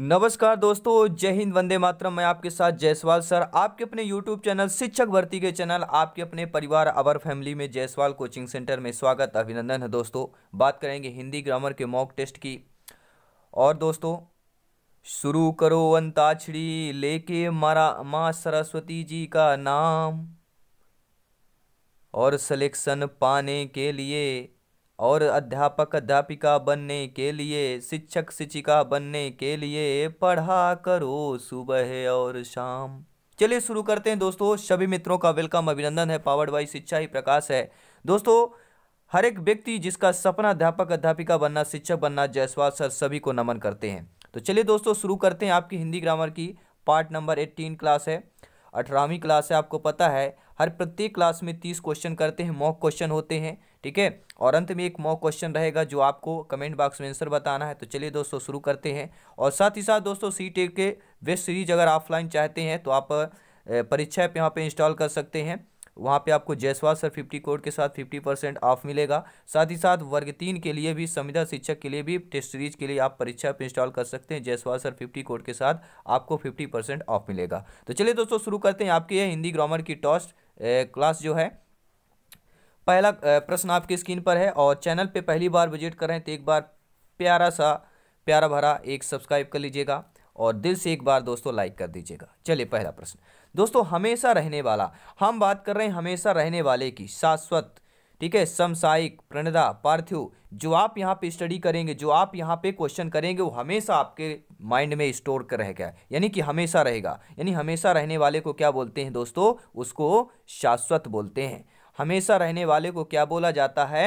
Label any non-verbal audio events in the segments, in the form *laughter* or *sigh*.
नमस्कार दोस्तों जय हिंद वंदे मातरम मैं आपके साथ जयसवाल सर आपके अपने यूट्यूब चैनल शिक्षक भर्ती के चैनल आपके अपने परिवार अवर फैमिली में जयसवाल कोचिंग सेंटर में स्वागत अभिनंदन है दोस्तों बात करेंगे हिंदी ग्रामर के मॉक टेस्ट की और दोस्तों शुरू करो अंताक्षरी लेके मारा माँ सरस्वती जी का नाम और सलेक्शन पाने के लिए और अध्यापक अध्यापिका बनने के लिए शिक्षक शिक्षिका बनने के लिए पढ़ा करो सुबह और शाम चलिए शुरू करते हैं दोस्तों सभी मित्रों का वेलकम अभिनंदन है पावर्ड बाई शिक्षा ही प्रकाश है दोस्तों हर एक व्यक्ति जिसका सपना अध्यापक अध्यापिका बनना शिक्षक बनना जयसवाल सर सभी को नमन करते हैं तो चलिए दोस्तों शुरू करते हैं आपकी हिंदी ग्रामर की पार्ट नंबर एट्टीन क्लास है अठारहवीं क्लास है आपको पता है हर प्रत्येक क्लास में तीस क्वेश्चन करते हैं मॉक क्वेश्चन होते हैं ठीक है और अंत में एक मॉक क्वेश्चन रहेगा जो आपको कमेंट बॉक्स में आंसर बताना है तो चलिए दोस्तों शुरू करते हैं और साथ ही साथ दोस्तों सी टेक के वेस्ट सीरीज अगर ऑफलाइन चाहते हैं तो आप परीक्षा ऐप यहाँ पर इंस्टॉल कर सकते हैं वहाँ पे आपको जयसवाल सर फिफ्टी कोड के साथ फिफ्टी परसेंट ऑफ मिलेगा साथ ही साथ वर्ग तीन के लिए भी संविदा शिक्षक के लिए भी टेस्ट सीरीज के लिए आप परीक्षा पे इंस्टॉल कर सकते हैं जयसवाल सर फिफ्टी कोड के साथ आपको फिफ्टी परसेंट ऑफ मिलेगा तो चलिए दोस्तों शुरू करते हैं आपके ये हिंदी ग्रामर की टॉस्ट क्लास जो है पहला प्रश्न आपकी स्क्रीन पर है और चैनल पे पहली बार विजिट कर रहे हैं तो एक बार प्यारा सा प्यारा भरा एक सब्सक्राइब कर लीजिएगा और दिल से एक बार दोस्तों लाइक कर दीजिएगा चलिए पहला प्रश्न दोस्तों हमेशा रहने वाला हम बात कर रहे हैं हमेशा रहने वाले की शाश्वत ठीक है समसायिक प्रणदा पार्थिव जो आप यहाँ पे स्टडी करेंगे जो आप यहाँ पे क्वेश्चन करेंगे वो हमेशा आपके माइंड में स्टोर कर रहेगा यानी कि हमेशा रहेगा यानी हमेशा रहने वाले को क्या बोलते हैं दोस्तों उसको शाश्वत बोलते हैं हमेशा रहने वाले को क्या बोला जाता है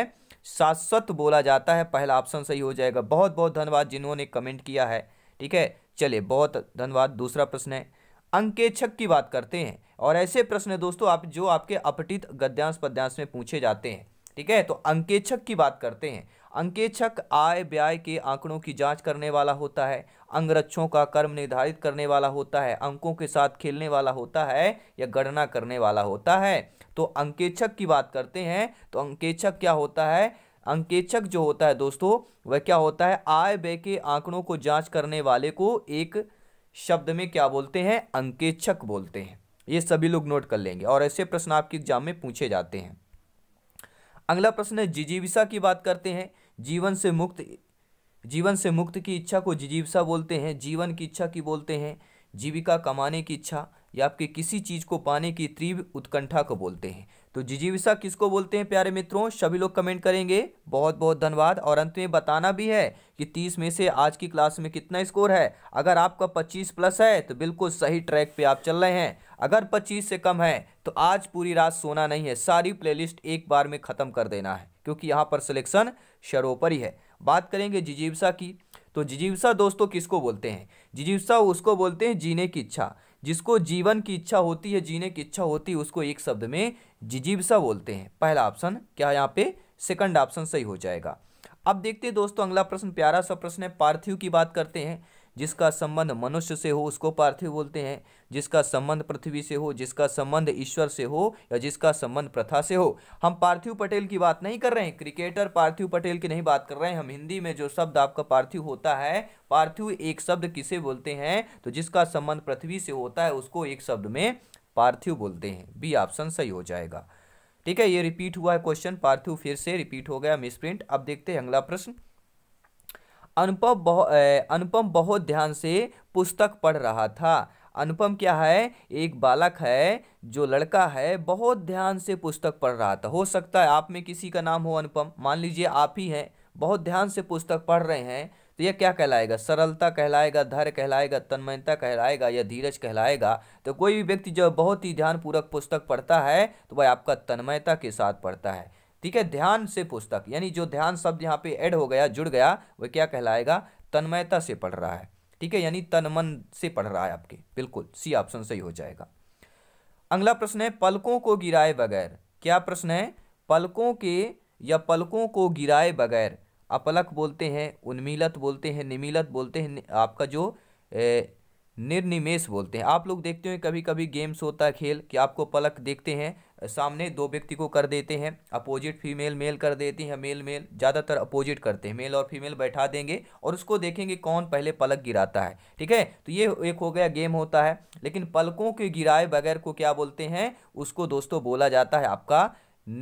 शाश्वत बोला जाता है पहला ऑप्शन सही हो जाएगा बहुत बहुत धन्यवाद जिन्होंने कमेंट किया है ठीक है चलिए बहुत धन्यवाद दूसरा प्रश्न है अंकेक्षक की बात करते हैं और ऐसे प्रश्न दोस्तों आप जो आपके अपटित गद्यांश पद्यांश में पूछे जाते हैं ठीक है तो अंकेक्षक की बात करते हैं अंकेक्षक आय व्यय के आंकड़ों की जांच करने वाला होता है अंगरक्षों का कर्म निर्धारित करने वाला होता है अंकों के साथ खेलने वाला होता है या गणना करने वाला होता है तो अंकेचक की बात करते हैं तो अंकेचक क्या होता है अंकेक्षक जो होता है दोस्तों वह क्या होता है आय व्यय के आंकड़ों को जांच करने वाले को एक शब्द में क्या बोलते हैं अंकेक्षक बोलते हैं ये सभी लोग नोट कर लेंगे और ऐसे प्रश्न आपके एग्जाम में पूछे जाते हैं अगला प्रश्न है जिजीविसा की बात करते हैं जीवन से मुक्त जीवन से मुक्त की इच्छा को जिजीविसा बोलते हैं जीवन की इच्छा की बोलते हैं जीविका कमाने की इच्छा या आपके किसी चीज़ को पाने की तीव्र उत्कंठा को बोलते हैं तो जिजीविसा किसको बोलते हैं प्यारे मित्रों सभी लोग कमेंट करेंगे बहुत बहुत धन्यवाद और अंत में बताना भी है कि 30 में से आज की क्लास में कितना स्कोर है अगर आपका 25 प्लस है तो बिल्कुल सही ट्रैक पे आप चल रहे हैं अगर 25 से कम है तो आज पूरी रात सोना नहीं है सारी प्लेलिस्ट एक बार में ख़त्म कर देना है क्योंकि यहाँ पर सिलेक्शन सरोपरि है बात करेंगे जिजीविसा की तो जिजीवसा दोस्तों किसको बोलते हैं जिजीवसा उसको बोलते हैं जीने की इच्छा जिसको जीवन की इच्छा होती है जीने की इच्छा होती है उसको एक शब्द में जिजीवसा बोलते हैं पहला ऑप्शन क्या यहाँ पे सेकंड ऑप्शन सही हो जाएगा अब देखते हैं दोस्तों अगला प्रश्न प्यारा सा प्रश्न है पार्थिव की बात करते हैं जिसका संबंध मनुष्य से हो उसको पार्थिव बोलते हैं जिसका संबंध पृथ्वी से हो जिसका संबंध ईश्वर से हो या जिसका संबंध प्रथा से हो हम पार्थिव पटेल की बात नहीं कर रहे हैं क्रिकेटर पार्थिव पटेल की नहीं बात कर रहे हैं हम हिंदी में जो शब्द आपका पार्थिव होता है पार्थिव एक शब्द किसे बोलते हैं तो जिसका संबंध पृथ्वी से होता है उसको एक शब्द में पार्थिव बोलते हैं बी ऑप्शन सही हो जाएगा ठीक है ये रिपीट हुआ है क्वेश्चन पार्थिव फिर से रिपीट हो गया मिस प्रिंट अब देखते हैं अगला प्रश्न अनुपम बहु अनुपम बहुत ध्यान से पुस्तक पढ़ रहा था अनुपम क्या है एक बालक है जो लड़का है बहुत ध्यान से पुस्तक पढ़ रहा था हो सकता है आप में किसी का नाम हो अनुपम मान लीजिए आप ही हैं बहुत ध्यान से पुस्तक पढ़ रहे हैं तो यह क्या कहलाएगा सरलता कहलाएगा धैर्य कहलाएगा तन्मयता कहलाएगा या धीरज कहलाएगा तो कोई भी व्यक्ति जब बहुत ही ध्यानपूर्वक पुस्तक पढ़ता है तो वह आपका तन्मयता के साथ पढ़ता है ठीक है ध्यान से पुस्तक यानी जो ध्यान शब्द यहाँ पे ऐड हो गया जुड़ गया वह क्या कहलाएगा तन्मयता से पढ़ रहा है ठीक है यानी तनमन से पढ़ रहा है आपके बिल्कुल सी ऑप्शन सही हो जाएगा अगला प्रश्न है पलकों को गिराए बगैर क्या प्रश्न है पलकों के या पलकों को गिराए बगैर अपलक बोलते हैं उन्मीलत बोलते हैं निमीलत बोलते हैं आपका जो ए, निर्निमेश बोलते हैं आप लोग देखते हैं कभी कभी गेम्स होता है खेल कि आपको पलक देखते हैं सामने दो व्यक्ति को कर देते हैं अपोजिट फीमेल मेल कर देती हैं मेल मेल ज़्यादातर अपोजिट करते हैं मेल और फीमेल बैठा देंगे और उसको देखेंगे कौन पहले पलक गिराता है ठीक है तो ये एक हो गया गेम होता है लेकिन पलकों के गिराए बगैर को क्या बोलते हैं उसको दोस्तों बोला जाता है आपका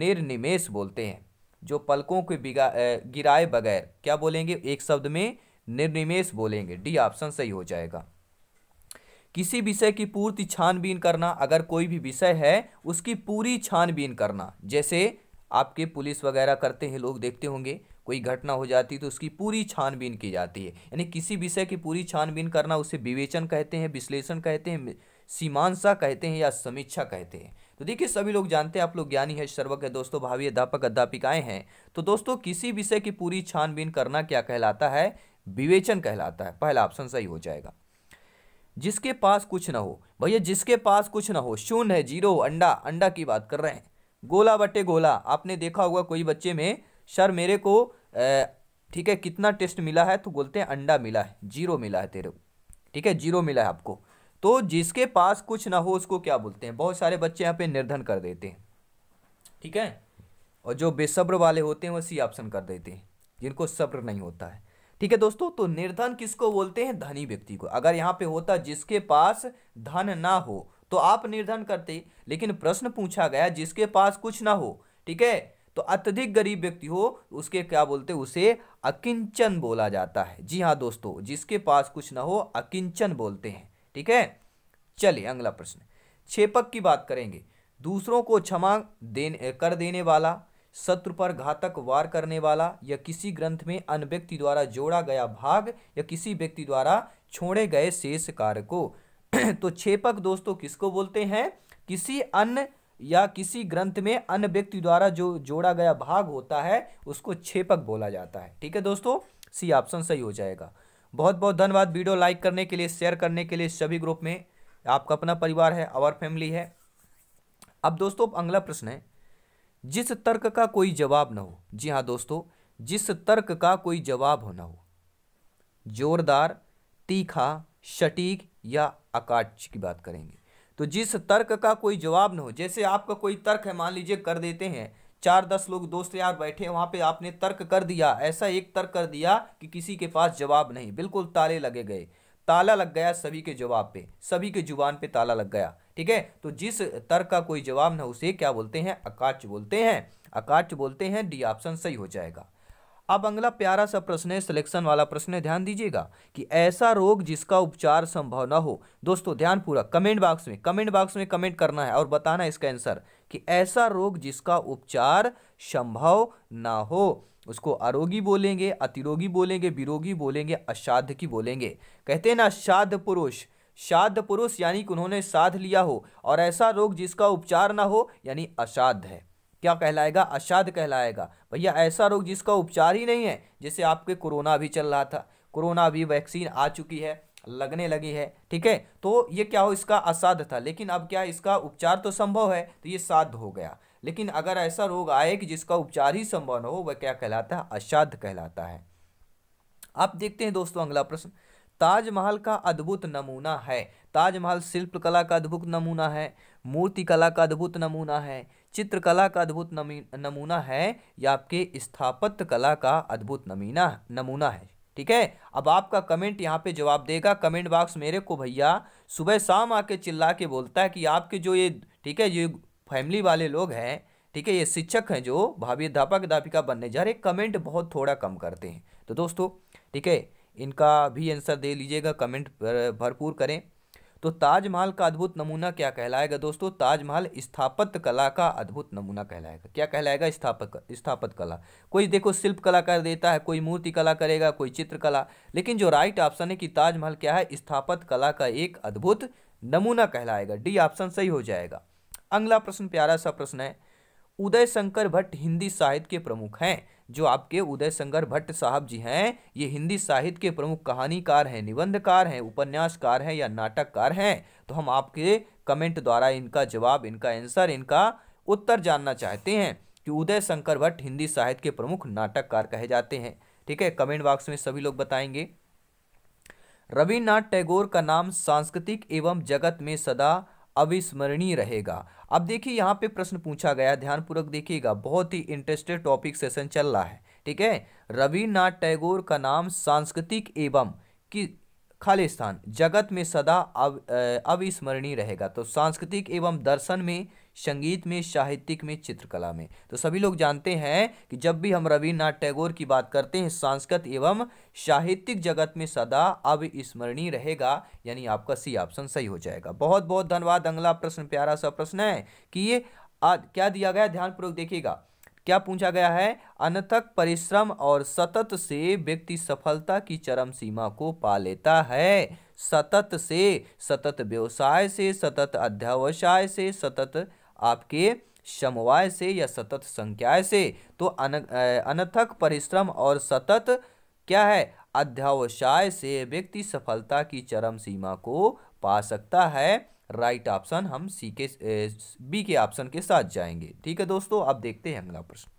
निर्निमेश बोलते हैं जो पलकों के बिगा गिराए बगैर क्या बोलेंगे एक शब्द में निर्निमेश बोलेंगे डी ऑप्शन सही हो जाएगा किसी विषय की पूर्ति छानबीन करना अगर कोई भी विषय है उसकी पूरी छानबीन करना जैसे आपके पुलिस वगैरह करते हैं लोग देखते होंगे कोई घटना हो जाती है तो उसकी पूरी छानबीन की जाती है यानी किसी विषय की पूरी छानबीन करना उसे विवेचन कहते हैं विश्लेषण कहते हैं सीमांसा कहते हैं या समीक्षा कहते हैं तो देखिए सभी लोग जानते हैं आप लोग ज्ञानी है सर्वज्ञ दोस्तों भावी अध्यापक अध्यापिकाएं हैं तो दोस्तों किसी विषय की पूरी छानबीन करना क्या कहलाता है विवेचन कहलाता है पहला ऑप्शन सही हो जाएगा जिसके पास कुछ ना हो भैया जिसके पास कुछ ना हो शून्य है जीरो अंडा अंडा की बात कर रहे हैं गोला बटे गोला आपने देखा होगा कोई बच्चे में सर मेरे को ठीक है कितना टेस्ट मिला है तो बोलते हैं अंडा मिला है जीरो मिला है तेरे को ठीक है जीरो मिला है आपको तो जिसके पास कुछ ना हो उसको क्या बोलते हैं बहुत सारे बच्चे यहाँ पे निर्धन कर देते हैं ठीक है और जो बेसब्र वाले होते हैं वो सी ऑप्शन कर देते हैं जिनको सब्र नहीं होता है ठीक है दोस्तों तो निर्धन किसको बोलते हैं धनी व्यक्ति को अगर यहाँ पे होता जिसके पास धन ना हो तो आप निर्धन करते लेकिन प्रश्न पूछा गया जिसके पास कुछ ना हो ठीक है तो अत्यधिक गरीब व्यक्ति हो उसके क्या बोलते उसे अकिंचन बोला जाता है जी हाँ दोस्तों जिसके पास कुछ ना हो अकिंचन बोलते हैं ठीक है चलिए अगला प्रश्न छेपक की बात करेंगे दूसरों को क्षमा देने कर देने वाला शत्रु पर घातक वार करने वाला या किसी ग्रंथ में अन्य व्यक्ति द्वारा जोड़ा गया भाग या किसी व्यक्ति द्वारा छोड़े गए शेष कार्य को *clears throat* तो छेपक दोस्तों किसको बोलते हैं किसी अन्य या किसी ग्रंथ में अन्य व्यक्ति द्वारा जो जोड़ा गया भाग होता है उसको छेपक बोला जाता है ठीक है दोस्तों सी ऑप्शन सही हो जाएगा बहुत बहुत धन्यवाद वीडियो लाइक करने के लिए शेयर करने के लिए सभी ग्रुप में आपका अपना परिवार है आवर फैमिली है अब दोस्तों अगला प्रश्न है जिस तर्क का कोई जवाब न हो जी हाँ दोस्तों जिस तर्क का कोई जवाब हो ना हो जोरदार तीखा सटीक या अकाट्य की बात करेंगे तो जिस तर्क का कोई जवाब ना हो जैसे आपका कोई तर्क है मान लीजिए कर देते हैं चार दस लोग दोस्त यार बैठे वहां वहाँ पे आपने तर्क कर दिया ऐसा एक तर्क कर दिया कि किसी के पास जवाब नहीं बिल्कुल ताले लगे गए ताला लग गया सभी के जवाब पे सभी के जुबान पे ताला लग गया ठीक है तो जिस तर्क का कोई जवाब ना उसे क्या बोलते हैं अकाच बोलते हैं अकाच बोलते हैं डी ऑप्शन सही हो जाएगा अब अगला प्यारा सा प्रश्न है सिलेक्शन वाला प्रश्न है ध्यान दीजिएगा कि ऐसा रोग जिसका उपचार संभव ना हो दोस्तों ध्यान पूरा कमेंट बॉक्स में कमेंट बॉक्स में कमेंट करना है और बताना है इसका आंसर कि ऐसा रोग जिसका उपचार संभव ना हो उसको अरोगी बोलेंगे अतिरोगी बोलेंगे विरोगी बोलेंगे असाध्य की बोलेंगे कहते हैं ना असाध्य पुरुष श्राद्ध पुरुष यानी कि उन्होंने साध लिया हो और ऐसा रोग जिसका उपचार ना हो यानी असाध है क्या कहलाएगा असाध कहलाएगा भैया ऐसा रोग जिसका उपचार ही नहीं है जैसे आपके कोरोना भी चल रहा था कोरोना भी वैक्सीन आ चुकी है लगने लगी है ठीक है तो ये क्या हो इसका असाध था लेकिन अब क्या इसका उपचार तो संभव है तो ये साध हो गया लेकिन अगर ऐसा रोग आए कि जिसका उपचार ही संभव न हो वह क्या कहलाता है असाध कहलाता है आप देखते हैं दोस्तों अगला प्रश्न ताजमहल का अद्भुत नमूना है ताजमहल शिल्पकला का अद्भुत नमूना है मूर्ति कला का अद्भुत नमूना है चित्रकला का अद्भुत नमूना है या आपके स्थापत्य कला का अद्भुत नमूना नमूना है ठीक है अब आपका कमेंट यहाँ पे जवाब देगा कमेंट बॉक्स मेरे को भैया सुबह शाम आके चिल्ला के बोलता है कि आपके जो ये ठीक है ये फैमिली वाले लोग हैं ठीक है ये शिक्षक हैं जो भाभी अध्यापक अध्यापिका बनने जा रहे कमेंट बहुत थोड़ा कम करते हैं तो दोस्तों ठीक है इनका भी आंसर दे लीजिएगा कमेंट भरपूर करें तो ताजमहल का अद्भुत नमूना क्या कहलाएगा दोस्तों ताजमहल स्थापत्य कला का अद्भुत नमूना कहलाएगा क्या कहलाएगा स्थापत स्थापत्य कला कोई देखो शिल्प कला कर देता है कोई मूर्ति कला करेगा कोई चित्रकला लेकिन जो राइट ऑप्शन है कि ताजमहल क्या है स्थापत्य कला का एक अद्भुत नमूना कहलाएगा डी ऑप्शन सही हो जाएगा अगला प्रश्न प्यारा सा प्रश्न है उदय शंकर भट्ट हिंदी साहित्य के प्रमुख हैं जो आपके उदय शंकर भट्ट साहब जी हैं ये हिंदी साहित्य के प्रमुख कहानीकार हैं निबंधकार हैं उपन्यासकार हैं या नाटककार हैं तो हम आपके कमेंट द्वारा इनका जवाब इनका आंसर इनका उत्तर जानना चाहते हैं कि उदय शंकर भट्ट हिंदी साहित्य के प्रमुख नाटककार कहे जाते हैं ठीक है कमेंट बॉक्स में सभी लोग बताएंगे रविन्द्रनाथ टैगोर का नाम सांस्कृतिक एवं जगत में सदा अविस्मरणीय रहेगा अब देखिए यहाँ पे प्रश्न पूछा गया ध्यानपूर्वक देखिएगा बहुत ही इंटरेस्टेड टॉपिक सेशन चल रहा है ठीक है रविन्द्रनाथ टैगोर का नाम सांस्कृतिक एवं कि खाली स्थान जगत में सदा अव अविस्मरणीय रहेगा तो सांस्कृतिक एवं दर्शन में संगीत में साहित्यिक में चित्रकला में तो सभी लोग जानते हैं कि जब भी हम रविन्द्रनाथ टैगोर की बात करते हैं सांस्कृत एवं साहित्यिक जगत में सदा अब स्मरणीय रहेगा यानी आपका सी ऑप्शन सही हो जाएगा बहुत बहुत धन्यवाद अगला प्रश्न प्यारा सा प्रश्न है कि ये आ, क्या दिया गया ध्यानपूर्वक देखिएगा क्या पूछा गया है अनथक परिश्रम और सतत से व्यक्ति सफलता की चरम सीमा को पा लेता है सतत से सतत व्यवसाय से सतत अध्यावसाय से सतत आपके समवाय से या सतत संख्याय से तो अन, अनथक परिश्रम और सतत क्या है अध्यावसाय से व्यक्ति सफलता की चरम सीमा को पा सकता है राइट ऑप्शन हम सी के बी के ऑप्शन के साथ जाएंगे ठीक है दोस्तों अब देखते हैं अगला प्रश्न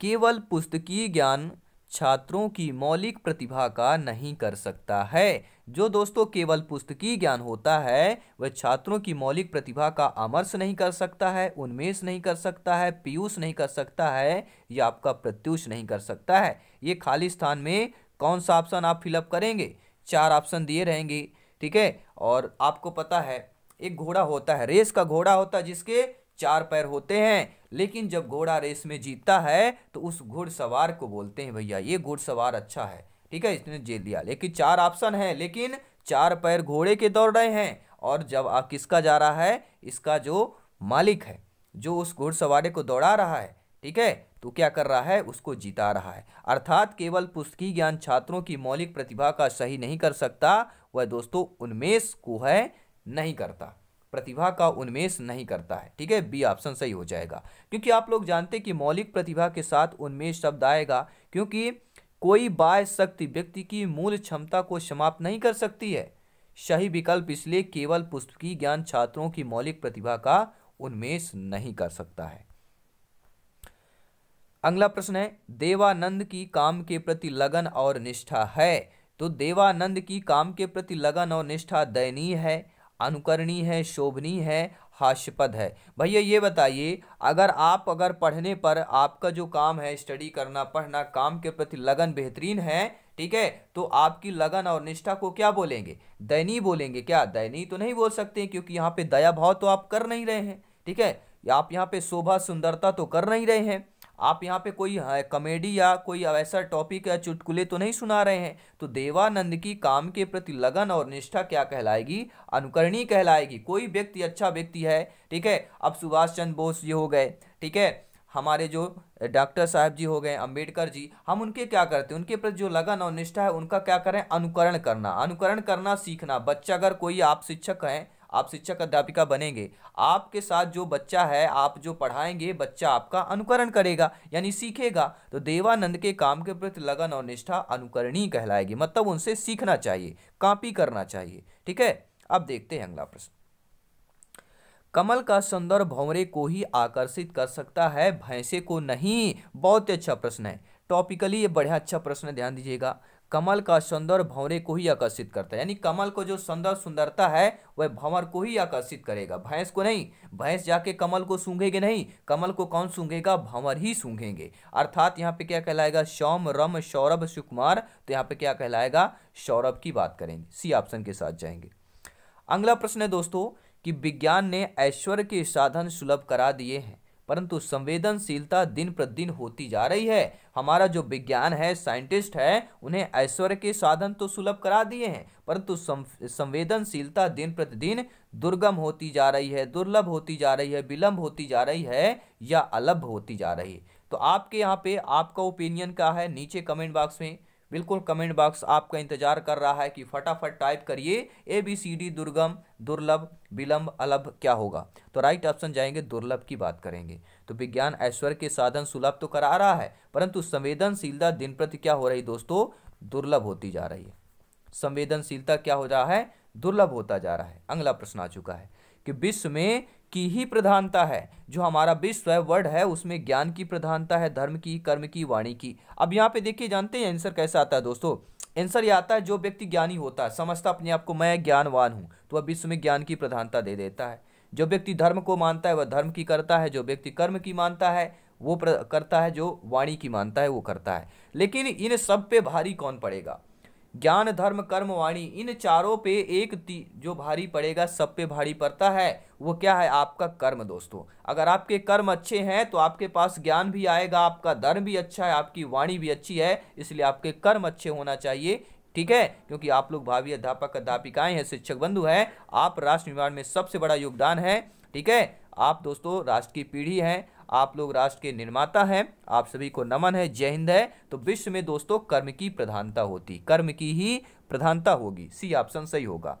केवल पुस्तकीय ज्ञान छात्रों की मौलिक प्रतिभा का नहीं कर सकता है जो दोस्तों केवल पुस्तकीय ज्ञान होता है वह छात्रों की मौलिक प्रतिभा का अमर्श नहीं कर सकता है उन्मेष नहीं कर सकता है पीयूष नहीं कर सकता है या आपका प्रत्युष नहीं कर सकता है ये खाली स्थान में कौन सा ऑप्शन आप फिलअप करेंगे चार ऑप्शन दिए रहेंगे ठीक है और आपको पता है एक घोड़ा होता है रेस का घोड़ा होता है जिसके चार पैर होते हैं लेकिन जब घोड़ा रेस में जीतता है तो उस घुड़सवार को बोलते हैं भैया ये घुड़सवार अच्छा है ठीक है इसने जेल लिया लेकिन चार ऑप्शन है लेकिन चार पैर घोड़े के दौड़ रहे हैं और जब आ किसका जा रहा है इसका जो मालिक है जो उस घुड़सवारे को दौड़ा रहा है ठीक है तो क्या कर रहा है उसको जीता रहा है अर्थात केवल पुस्तकी ज्ञान छात्रों की मौलिक प्रतिभा का सही नहीं कर सकता वह दोस्तों उन्मेष को है नहीं करता प्रतिभा का उन्मेष नहीं करता है ठीक है बी ऑप्शन सही हो जाएगा क्योंकि आप लोग जानते हैं कि मौलिक प्रतिभा के साथ उन्मेष शब्द आएगा क्योंकि कोई बाह्य शक्ति व्यक्ति की मूल क्षमता को समाप्त नहीं कर सकती है सही विकल्प इसलिए केवल पुस्तकी ज्ञान छात्रों की मौलिक प्रतिभा का उन्मेष नहीं कर सकता है अगला प्रश्न है देवानंद की काम के प्रति लगन और निष्ठा है तो देवानंद की काम के प्रति लगन और निष्ठा दयनीय है अनुकरणीय है शोभनीय है हास्यपद है भैया ये बताइए अगर आप अगर पढ़ने पर आपका जो काम है स्टडी करना पढ़ना काम के प्रति लगन बेहतरीन है ठीक है तो आपकी लगन और निष्ठा को क्या बोलेंगे दयनीय बोलेंगे क्या दयनीय तो नहीं बोल सकते क्योंकि यहाँ पे दया भाव तो आप कर नहीं रहे हैं ठीक है आप यहाँ पे शोभा सुंदरता तो कर नहीं रहे हैं आप यहाँ पे कोई कॉमेडी हाँ, या कोई ऐसा टॉपिक या चुटकुले तो नहीं सुना रहे हैं तो देवानंद की काम के प्रति लगन और निष्ठा क्या कहलाएगी अनुकरणीय कहलाएगी कोई व्यक्ति अच्छा व्यक्ति है ठीक है अब सुभाष चंद्र बोस ये हो गए ठीक है हमारे जो डॉक्टर साहब जी हो गए अंबेडकर जी हम उनके क्या करते हैं उनके प्रति जो लगन और निष्ठा है उनका क्या करें अनुकरण करना अनुकरण करना सीखना बच्चा अगर कोई आप शिक्षक हैं आप शिक्षक अध्यापिका बनेंगे आपके साथ जो बच्चा है आप जो पढ़ाएंगे बच्चा आपका अनुकरण करेगा यानी सीखेगा तो देवानंद के काम के प्रति लगन और निष्ठा अनुकरणीय कहलाएगी मतलब उनसे सीखना चाहिए कापी करना चाहिए ठीक है अब देखते हैं अगला प्रश्न कमल का संदर्भ भंवरे को ही आकर्षित कर सकता है भैंसे को नहीं बहुत ही अच्छा प्रश्न है टॉपिकली ये बढ़िया अच्छा प्रश्न ध्यान दीजिएगा कमल का सौंदर्य भंवरे को ही आकर्षित करता है यानी कमल को जो सौंदर्य सुंदरता है वह भंवर को ही आकर्षित करेगा भैंस को नहीं भैंस जाके कमल को सूंघेगे नहीं कमल को कौन सूंघेगा भंवर ही सूंघेंगे अर्थात यहाँ पे क्या कहलाएगा सौम रम सौरभ सुकुमार तो यहाँ पे क्या कहलाएगा सौरभ की बात करेंगे सी ऑप्शन के साथ जाएंगे अगला प्रश्न है दोस्तों कि विज्ञान ने ऐश्वर्य के साधन सुलभ करा दिए हैं परंतु संवेदनशीलता दिन प्रतिदिन होती जा रही है हमारा जो विज्ञान है साइंटिस्ट है उन्हें ऐश्वर्य के साधन तो सुलभ करा दिए हैं परंतु संवेदनशीलता दिन प्रतिदिन दुर्गम होती जा रही है दुर्लभ होती जा रही है विलंब होती जा रही है या अलभ होती जा रही है तो आपके यहाँ पे आपका ओपिनियन क्या है नीचे कमेंट बॉक्स में बिल्कुल कमेंट बॉक्स आपका इंतजार कर रहा है कि फटाफट टाइप करिए ए बी सी डी दुर्गम दुर्लभ विलंब अलभ क्या होगा तो राइट ऑप्शन जाएंगे दुर्लभ की बात करेंगे तो विज्ञान ऐश्वर्य के साधन सुलभ तो करा रहा है परंतु संवेदनशीलता दिन प्रति क्या हो रही दोस्तों दुर्लभ होती जा रही है संवेदनशीलता क्या हो रहा है दुर्लभ होता जा रहा है अगला प्रश्न आ चुका है कि विश्व में की ही प्रधानता है जो हमारा विश्व है वर्ड है उसमें ज्ञान की प्रधानता है धर्म की कर्म की वाणी की अब यहाँ पे देखिए जानते हैं आंसर कैसा आता है दोस्तों आंसर ये आता है जो व्यक्ति ज्ञानी होता है समझता अपने आप को मैं ज्ञानवान हूँ तो वह विश्व में ज्ञान की प्रधानता दे देता है जो व्यक्ति धर्म को मानता है वह धर्म की करता है जो व्यक्ति कर्म की मानता है वो करता है जो वाणी की मानता है वो करता है लेकिन इन सब पे भारी कौन पड़ेगा ज्ञान धर्म कर्म वाणी इन चारों पे एक जो भारी पड़ेगा सब पे भारी पड़ता है वो क्या है आपका कर्म दोस्तों अगर आपके कर्म अच्छे हैं तो आपके पास ज्ञान भी आएगा आपका धर्म भी अच्छा है आपकी वाणी भी अच्छी है इसलिए आपके कर्म अच्छे होना चाहिए ठीक है क्योंकि आप लोग भावी अध्यापक अध्यापिकाएं हैं शिक्षक बंधु हैं आप राष्ट्र निर्माण में सबसे बड़ा योगदान है ठीक है आप दोस्तों राष्ट्र की पीढ़ी हैं आप लोग राष्ट्र के निर्माता हैं आप सभी को नमन है जय हिंद है तो विश्व में दोस्तों कर्म की प्रधानता होती कर्म की ही प्रधानता होगी सी ऑप्शन सही होगा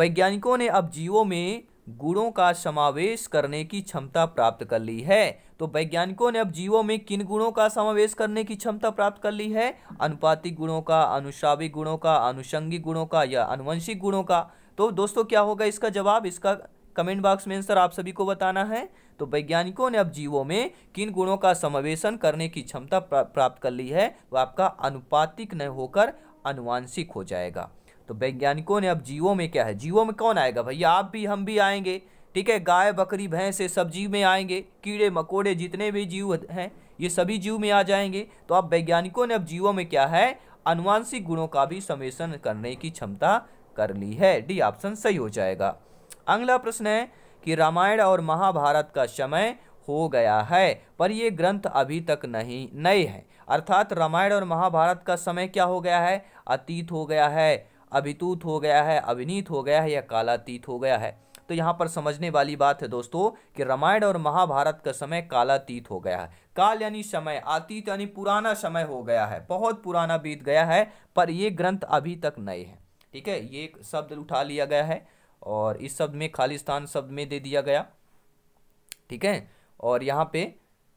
वैज्ञानिकों ने अब जीवों में गुणों का समावेश करने की क्षमता प्राप्त कर ली है तो वैज्ञानिकों ने अब जीवों में किन गुणों का समावेश करने की क्षमता प्राप्त कर ली है अनुपातिक गुणों का अनुश्राविक गुणों का अनुषंगिक गुणों का या अनुवंशिक गुणों का तो दोस्तों क्या होगा इसका जवाब इसका कमेंट बॉक्स में आंसर आप सभी को बताना है तो वैज्ञानिकों ने अब जीवों में किन गुणों का समावेशन करने की क्षमता प्राप्त कर ली है वह आपका अनुपातिक न होकर अनुवांशिक हो जाएगा तो वैज्ञानिकों ने अब जीवों में क्या है जीवों में कौन आएगा भैया आप भी हम भी आएंगे ठीक है गाय बकरी भैंस ये सब जीव में आएंगे कीड़े मकोड़े जितने भी जीव हैं ये सभी जीव में आ जाएंगे तो अब वैज्ञानिकों ने अब जीवों में क्या है अनुवांशिक गुणों का भी समेषण करने की क्षमता कर ली है डी ऑप्शन सही हो जाएगा अगला प्रश्न है कि रामायण और महाभारत का समय हो गया है पर ये ग्रंथ अभी तक नहीं नए हैं अर्थात रामायण और महाभारत का समय क्या हो गया है अतीत हो गया है अभितूत हो गया है अभिनीत हो गया है या कालातीत हो गया है तो यहाँ पर समझने वाली बात है दोस्तों कि रामायण और महाभारत का समय कालातीत हो गया है काल यानी समय अतीत यानी पुराना समय हो गया है बहुत पुराना बीत गया है पर ये ग्रंथ अभी तक नए हैं ठीक है ये एक शब्द उठा लिया गया है और इस शब्द में खालिस्तान शब्द में दे दिया गया ठीक है और यहाँ पे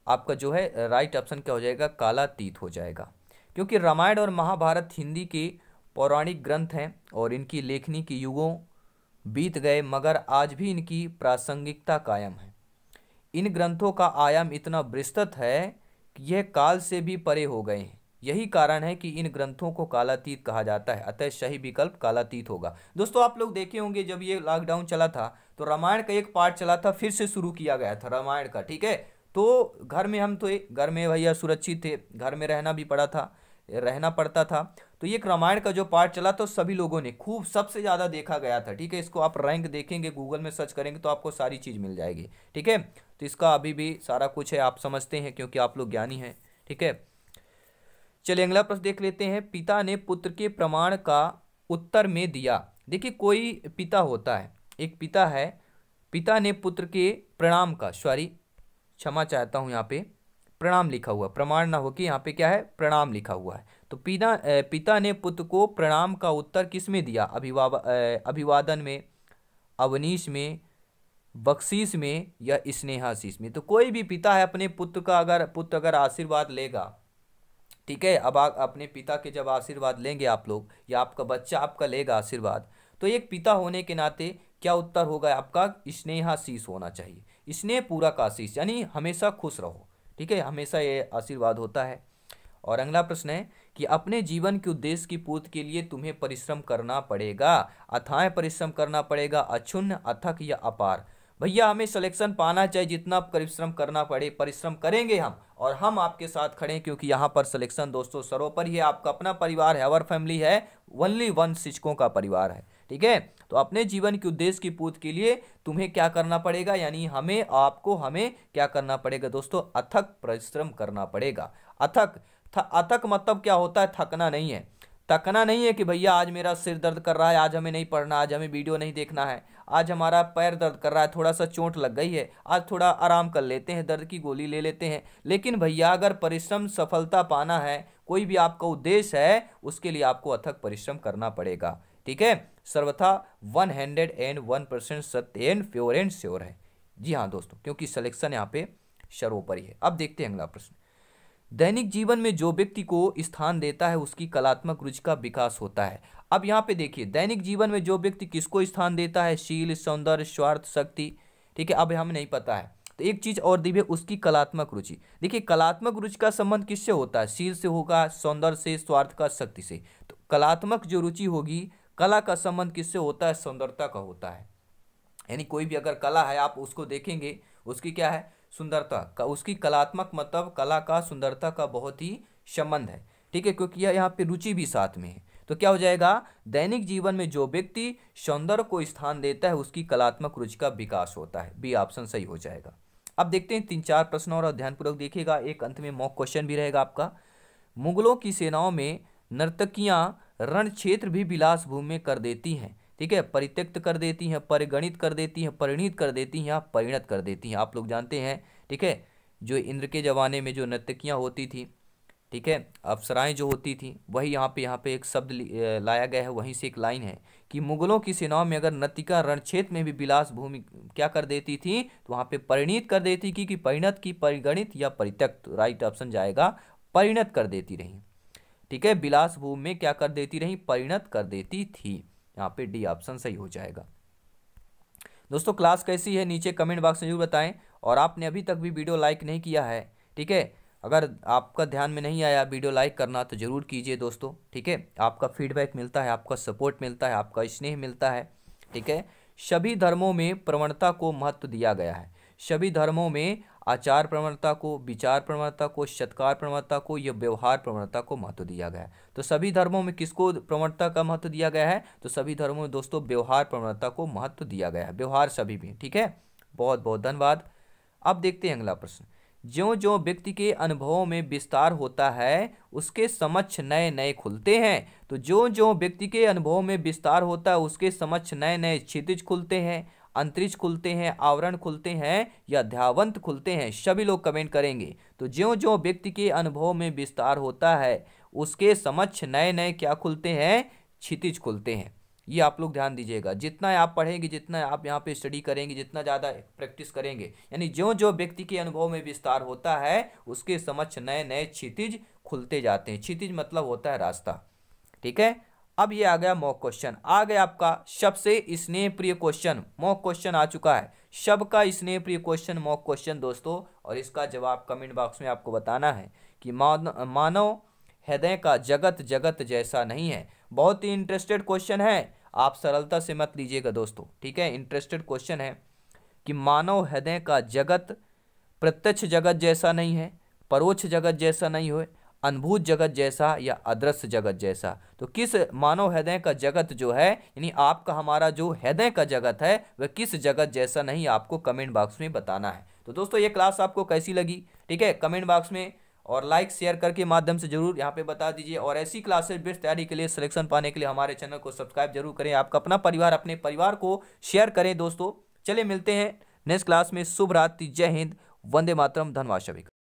आपका जो है राइट ऑप्शन क्या हो जाएगा कालातीत हो जाएगा क्योंकि रामायण और महाभारत हिंदी के पौराणिक ग्रंथ हैं और इनकी लेखनी के युगों बीत गए मगर आज भी इनकी प्रासंगिकता कायम है इन ग्रंथों का आयाम इतना विस्तृत है कि यह काल से भी परे हो गए हैं यही कारण है कि इन ग्रंथों को कालातीत कहा जाता है अतः सही विकल्प कालातीत होगा दोस्तों आप लोग देखे होंगे जब ये लॉकडाउन चला था तो रामायण का एक पार्ट चला था फिर से शुरू किया गया था रामायण का ठीक है तो घर में हम तो घर में भैया सुरक्षित थे घर में रहना भी पड़ा था रहना पड़ता था तो ये रामायण का जो पार्ट चला तो सभी लोगों ने खूब सबसे ज़्यादा देखा गया था ठीक है इसको आप रैंक देखेंगे गूगल में सर्च करेंगे तो आपको सारी चीज़ मिल जाएगी ठीक है तो इसका अभी भी सारा कुछ है आप समझते हैं क्योंकि आप लोग ज्ञानी हैं ठीक है चलिए अगला प्रश्न देख लेते हैं पिता ने पुत्र के प्रमाण का उत्तर में दिया देखिए कोई पिता होता है एक पिता है पिता ने पुत्र के प्रणाम का सॉरी क्षमा चाहता हूँ यहाँ पे प्रणाम लिखा हुआ प्रमाण ना हो कि यहाँ पे क्या है प्रणाम लिखा हुआ है तो पिता पिता ने पुत्र को प्रणाम का उत्तर किस में दिया अभिवा अभिवादन में अवनीश में बख्शीस में या स्नेहाशीष में तो कोई भी पिता है अपने पुत्र का अगर पुत्र अगर आशीर्वाद लेगा ठीक है अब आप अपने पिता के जब आशीर्वाद लेंगे आप लोग या आपका बच्चा आपका लेगा आशीर्वाद तो एक पिता होने के नाते क्या उत्तर होगा आपका स्नेहाशीष होना चाहिए स्नेह पूरा का आशीष यानी हमेशा खुश रहो ठीक है हमेशा ये आशीर्वाद होता है और अगला प्रश्न है कि अपने जीवन के उद्देश्य की पूर्ति के लिए तुम्हें परिश्रम करना पड़ेगा अथाएं परिश्रम करना पड़ेगा अछुन्न अथक या अपार भैया हमें सिलेक्शन पाना चाहिए जितना परिश्रम करना पड़े परिश्रम करेंगे हम और हम आपके साथ खड़े हैं क्योंकि यहाँ पर सिलेक्शन दोस्तों सरोपर है आपका अपना परिवार है अवर फैमिली है ओनली वन शिक्षकों का परिवार है ठीक है तो अपने जीवन के उद्देश्य की पूर्ति के लिए तुम्हें क्या करना पड़ेगा यानी हमें आपको हमें क्या करना पड़ेगा दोस्तों अथक परिश्रम करना पड़ेगा अथक अथक मतलब क्या होता है थकना नहीं है थकना नहीं है कि भैया आज मेरा सिर दर्द कर रहा है आज हमें नहीं पढ़ना आज हमें वीडियो नहीं देखना है आज हमारा पैर दर्द कर रहा है थोड़ा सा चोट लग गई है आज थोड़ा आराम कर लेते हैं दर्द की गोली ले लेते हैं लेकिन भैया अगर परिश्रम सफलता पाना है कोई भी आपका उद्देश्य है उसके लिए आपको अथक परिश्रम करना पड़ेगा ठीक है सर्वथा one hundred and one percent सत्य एंड प्योर एंड श्योर है जी हाँ दोस्तों क्योंकि सिलेक्शन यहाँ पे सर्वोपरि है अब देखते हैं अगला प्रश्न दैनिक जीवन में जो व्यक्ति को स्थान देता है उसकी कलात्मक रुचि का विकास होता है अब यहाँ पे देखिए दैनिक जीवन में जो व्यक्ति किसको स्थान देता है शील सौंदर्य स्वार्थ शक्ति ठीक है अब हमें नहीं पता है तो एक चीज़ और दिव्य उसकी कलात्मक रुचि देखिए कलात्मक रुचि का संबंध किससे होता है शील से होगा सौंदर्य से स्वार्थ का शक्ति से तो कलात्मक जो रुचि होगी कला का संबंध किससे होता है सौंदर्यता का होता है यानी कोई भी अगर कला है आप उसको देखेंगे उसकी क्या है सुंदरता का उसकी कलात्मक मतलब कला का सुंदरता का बहुत ही संबंध है ठीक है क्योंकि यह यहाँ पे रुचि भी साथ में है तो क्या हो जाएगा दैनिक जीवन में जो व्यक्ति सौंदर्य को स्थान देता है उसकी कलात्मक रुचि का विकास होता है बी ऑप्शन सही हो जाएगा अब देखते हैं तीन चार प्रश्न और ध्यानपूर्वक देखिएगा एक अंत में मॉक क्वेश्चन भी रहेगा आपका मुगलों की सेनाओं में नर्तकियाँ रण क्षेत्र भी विलास भूमि में कर देती हैं ठीक है परित्यक्त कर देती हैं परिगणित कर देती हैं परिणित कर देती हैं या परिणत कर देती हैं आप लोग जानते हैं ठीक है जो इंद्र के ज़माने में जो नर्तकियाँ होती थी ठीक है अप्सराएं जो होती थी वही यहाँ पे यहाँ पे एक शब्द लाया गया है वहीं से एक लाइन है कि मुगलों की सेनाओं में अगर नतिका रणक्षेत्र में भी विलास भूमि क्या कर देती थी तो वहाँ पे परिणित कर देती थी कि परिणत की परिगणित या परित्यक्त राइट ऑप्शन जाएगा परिणत कर देती रही ठीक है विलास भूमि में क्या कर देती रही परिणत कर देती थी यहाँ पे डी ऑप्शन सही हो जाएगा दोस्तों क्लास कैसी है नीचे कमेंट बॉक्स में जरूर बताएं और आपने अभी तक भी वीडियो लाइक नहीं किया है ठीक है अगर आपका ध्यान में नहीं आया वीडियो लाइक करना तो ज़रूर कीजिए दोस्तों ठीक है आपका फीडबैक मिलता है आपका सपोर्ट मिलता है आपका स्नेह मिलता है ठीक है सभी धर्मों में प्रवणता को महत्व दिया गया है सभी धर्मों में आचार प्रवणता को विचार प्रवणता को सत्कार प्रवणता को या व्यवहार प्रवणता को महत्व दिया गया है तो सभी धर्मों में किसको प्रवणता का महत्व दिया गया है तो सभी धर्मों में दोस्तों व्यवहार प्रवणता को महत्व दिया गया है व्यवहार सभी में ठीक है बहुत बहुत धन्यवाद अब देखते हैं अगला प्रश्न ज्यो ज्यो व्यक्ति के अनुभवों में विस्तार होता है उसके समक्ष नए नए खुलते हैं तो जो जो व्यक्ति के अनुभवों में विस्तार होता है उसके समक्ष नए नए क्षितिज खुलते हैं अंतरिक्ष खुलते हैं आवरण खुलते हैं या ध्यावंत खुलते हैं सभी लोग कमेंट करेंगे तो ज्यो ज्यो व्यक्ति के अनुभव में विस्तार होता है उसके समक्ष नए नए क्या खुलते हैं क्षितिज खुलते हैं ये आप लोग ध्यान दीजिएगा जितना आप पढ़ेंगे जितना आप यहाँ पे स्टडी करेंगे जितना ज़्यादा प्रैक्टिस करेंगे यानी जो जो व्यक्ति के अनुभव में विस्तार होता है उसके समक्ष नए नए क्षितिज खुलते जाते हैं क्षितिज मतलब होता है रास्ता ठीक है अब ये आ गया मॉक क्वेश्चन आ गया आपका सबसे स्नेह प्रिय क्वेश्चन मॉक क्वेश्चन आ चुका है शब का स्नेह प्रिय क्वेश्चन मॉक क्वेश्चन दोस्तों और इसका जवाब कमेंट बॉक्स में आपको बताना है कि मानव हृदय का जगत जगत जैसा नहीं है बहुत ही इंटरेस्टेड क्वेश्चन है आप सरलता से मत लीजिएगा दोस्तों ठीक है इंटरेस्टेड क्वेश्चन है कि मानव हृदय का जगत प्रत्यक्ष जगत जैसा नहीं है परोक्ष जगत जैसा नहीं हो अनुभूत जगत जैसा या अदृश्य जगत जैसा तो किस मानव हृदय का जगत जो है यानी आपका हमारा जो हृदय का जगत है वह किस जगत जैसा नहीं आपको कमेंट बॉक्स में बताना है तो दोस्तों ये क्लास आपको कैसी लगी ठीक है कमेंट बॉक्स में और लाइक शेयर करके माध्यम से जरूर यहाँ पे बता दीजिए और ऐसी क्लासेस बेस्ट तैयारी के लिए सिलेक्शन पाने के लिए हमारे चैनल को सब्सक्राइब जरूर करें आपका अपना परिवार अपने परिवार को शेयर करें दोस्तों चले मिलते हैं नेक्स्ट क्लास में शुभ रात्रि जय हिंद वंदे मातरम धनवाद सभी